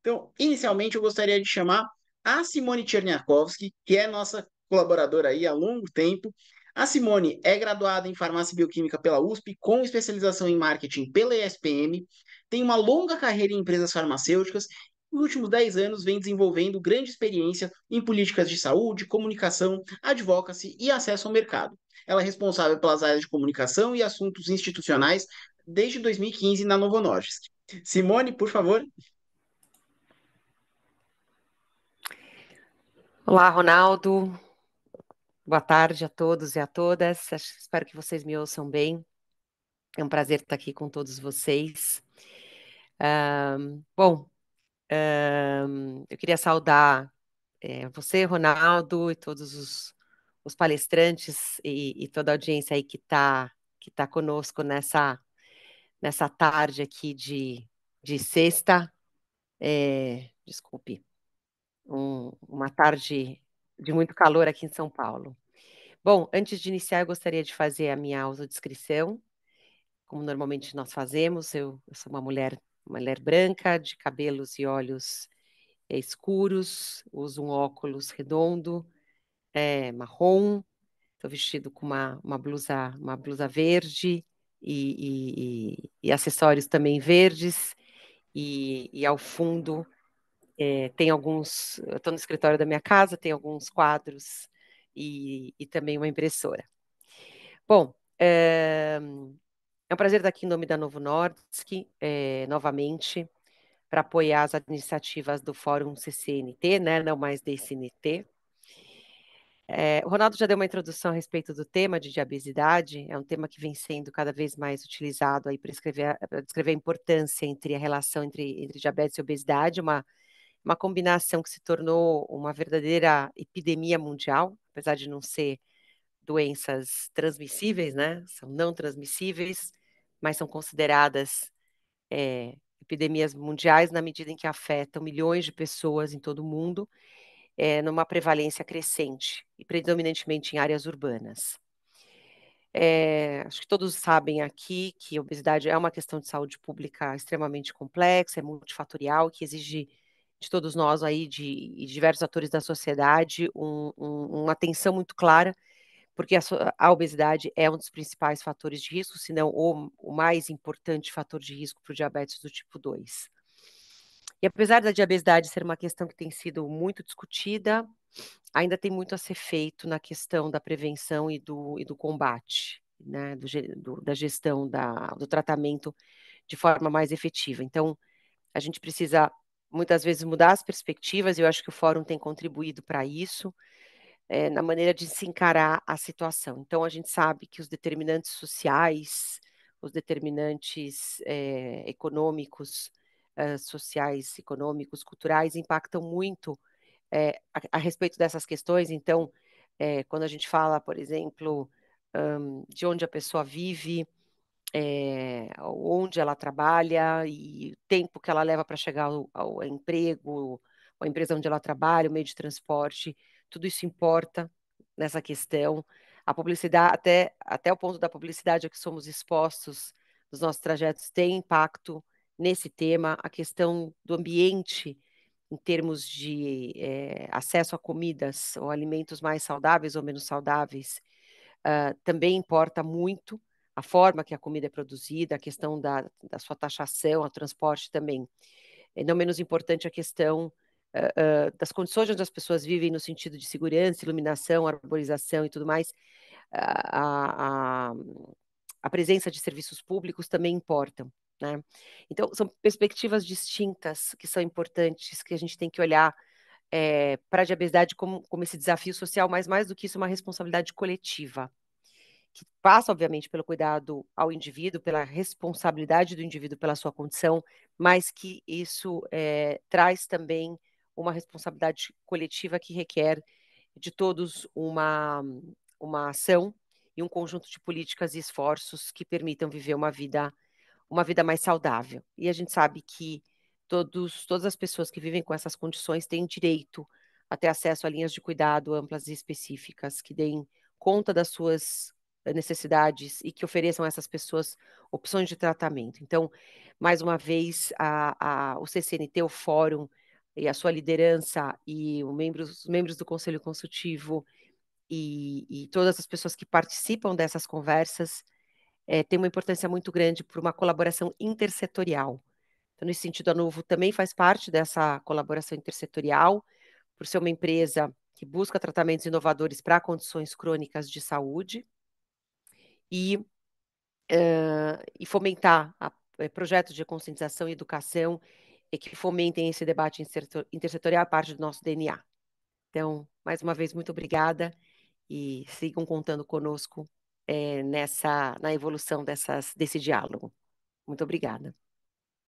Então, inicialmente eu gostaria de chamar a Simone Tcherniakovsky, que é nossa colaboradora aí há longo tempo. A Simone é graduada em Farmácia Bioquímica pela USP, com especialização em marketing pela ESPM, tem uma longa carreira em empresas farmacêuticas nos últimos 10 anos vem desenvolvendo grande experiência em políticas de saúde, comunicação, advocacy e acesso ao mercado. Ela é responsável pelas áreas de comunicação e assuntos institucionais desde 2015 na Novo Nordisk. Simone, por favor. Olá, Ronaldo. Boa tarde a todos e a todas. Espero que vocês me ouçam bem. É um prazer estar aqui com todos vocês. Um, bom, eu queria saudar é, você, Ronaldo, e todos os, os palestrantes e, e, toda a audiência aí que está que tá conosco nessa, nessa tarde aqui de, de sexta. É, desculpe, um, uma tarde de muito calor aqui em São Paulo. Bom, antes de iniciar, eu gostaria de fazer a minha autodescrição, como normalmente nós fazemos. Eu, eu sou uma mulher mulher branca, de cabelos e olhos é, escuros, usa um óculos redondo, é, marrom, estou vestido com uma, uma, blusa, uma blusa verde e, e, e acessórios também verdes, e, e ao fundo é, tem alguns, estou no escritório da minha casa, tem alguns quadros e, e também uma impressora. Bom, é um prazer estar aqui em nome da Novo Nordisk, é, novamente, para apoiar as iniciativas do Fórum CCNT, né, não mais DCNT. É, eh, o Ronaldo já deu uma introdução a respeito do tema de diabesidade, é um tema que vem sendo cada vez mais utilizado aí para descrever a importância entre a relação entre, entre diabetes e obesidade, uma, uma combinação que se tornou uma verdadeira epidemia mundial, apesar de não ser doenças transmissíveis, né? São não transmissíveis, mas são consideradas é, epidemias mundiais na medida em que afetam milhões de pessoas em todo o mundo, é, numa prevalência crescente e predominantemente em áreas urbanas. É, acho que todos sabem aqui que a obesidade é uma questão de saúde pública extremamente complexa, é multifatorial, que exige de todos nós aí, de, de diversos atores da sociedade, um, um, uma atenção muito clara porque a, a, obesidade é um dos principais fatores de risco, se não o, o mais importante fator de risco para o diabetes do tipo 2. E apesar da diabetes ser uma questão que tem sido muito discutida, ainda tem muito a ser feito na questão da prevenção e do, e do combate, né, do, do, da gestão da, do tratamento de forma mais efetiva. Então, a gente precisa muitas vezes mudar as perspectivas, e eu acho que o fórum tem contribuído para isso é, na maneira de se encarar a situação. Então, a gente sabe que os determinantes sociais, os determinantes é, econômicos, é, sociais, econômicos, culturais, impactam muito a, a, respeito dessas questões. Então, quando a gente fala, por exemplo, um, de onde a pessoa vive, onde ela trabalha e o tempo que ela leva para chegar ao, ao emprego, a empresa onde ela trabalha, o meio de transporte, tudo isso importa nessa questão. A publicidade, até, até o ponto da publicidade a que somos expostos nos nossos trajetos, tem impacto nesse tema. A questão do ambiente, em termos de é, acesso a comidas ou alimentos mais saudáveis ou menos saudáveis, uh, também importa muito a forma que a comida é produzida, a questão da, da sua taxação, o transporte também. É não menos importante a questão uh, das condições onde as pessoas vivem no sentido de segurança, iluminação, arborização e tudo mais, a, a, a presença de serviços públicos também importam. Né? Então, são perspectivas distintas que são importantes, que a gente tem que olhar é, para a diabetes como, como esse desafio social, mas mais do que isso, uma responsabilidade coletiva, que passa, obviamente, pelo cuidado ao indivíduo, pela responsabilidade do indivíduo pela sua condição, mas que isso é, traz também uma responsabilidade coletiva que requer de todos uma, uma ação e um conjunto de políticas e esforços que permitam viver uma vida uma vida mais saudável. E a gente sabe que todos, todas as pessoas que vivem com essas condições têm direito a ter acesso a linhas de cuidado amplas e específicas que deem conta das suas eh, necessidades e que ofereçam a essas pessoas opções de tratamento. Então, mais uma vez, a, a, o CCNT, o Fórum e a sua liderança e os membros do Conselho Consultivo e, e, todas as pessoas que participam dessas conversas é, tem uma importância muito grande por uma colaboração intersetorial. Então, nesse sentido, a Novo também faz parte dessa colaboração intersetorial, por ser uma empresa que busca tratamentos inovadores para condições crônicas de saúde e, uh, e fomentar a, a eh, projetos de conscientização e educação e que fomentem esse debate intersetorial a parte do nosso DNA. Então, mais uma vez, muito obrigada e sigam contando conosco é, nessa, na evolução dessas, desse diálogo. Muito obrigada.